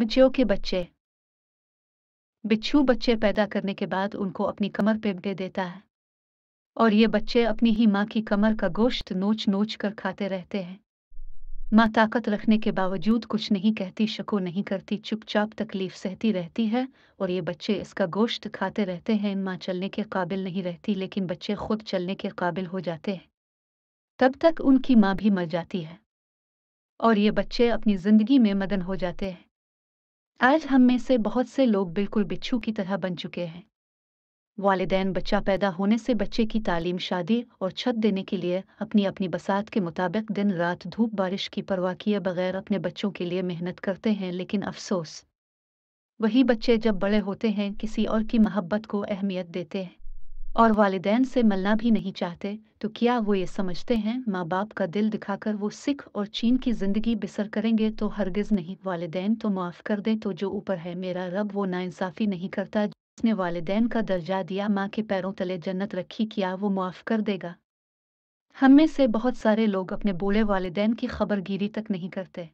बिच्छुओं के बच्चे बिच्छू बच्चे पैदा करने के बाद उनको अपनी कमर पे दे देता है और ये बच्चे अपनी ही माँ की कमर का गोश्त नोच नोच कर खाते रहते हैं माँ ताकत रखने के बावजूद कुछ नहीं कहती शको नहीं करती चुपचाप तकलीफ सहती रहती है और ये बच्चे इसका गोश्त खाते रहते हैं माँ चलने के काबिल नहीं रहती लेकिन बच्चे खुद चलने के काबिल हो जाते हैं तब तक उनकी माँ भी मर जाती है और ये बच्चे अपनी जिंदगी में मदन हो जाते हैं आज हम में से बहुत से लोग बिल्कुल बिच्छू की तरह बन चुके हैं वालदेन बच्चा पैदा होने से बच्चे की तालीम शादी और छत देने के लिए अपनी अपनी बसात के मुताबिक दिन रात धूप बारिश की परवाह किए बगैर अपने बच्चों के लिए मेहनत करते हैं लेकिन अफसोस वही बच्चे जब बड़े होते हैं किसी और की मोहब्बत को अहमियत देते हैं और वालदेन से मिलना भी नहीं चाहते तो क्या वो ये समझते हैं माँ बाप का दिल दिखाकर वो सिख और चीन की ज़िंदगी बिसर करेंगे तो हरगिज़ नहीं वालदेन तो माफ़ कर दें तो जो ऊपर है मेरा रब वो नाइंसाफ़ी नहीं करता जिसने वालदेन का दर्जा दिया माँ के पैरों तले जन्नत रखी क्या वो माफ़ कर देगा हम में से बहुत सारे लोग अपने बूढ़े वालदेन की खबरगिरी तक नहीं करते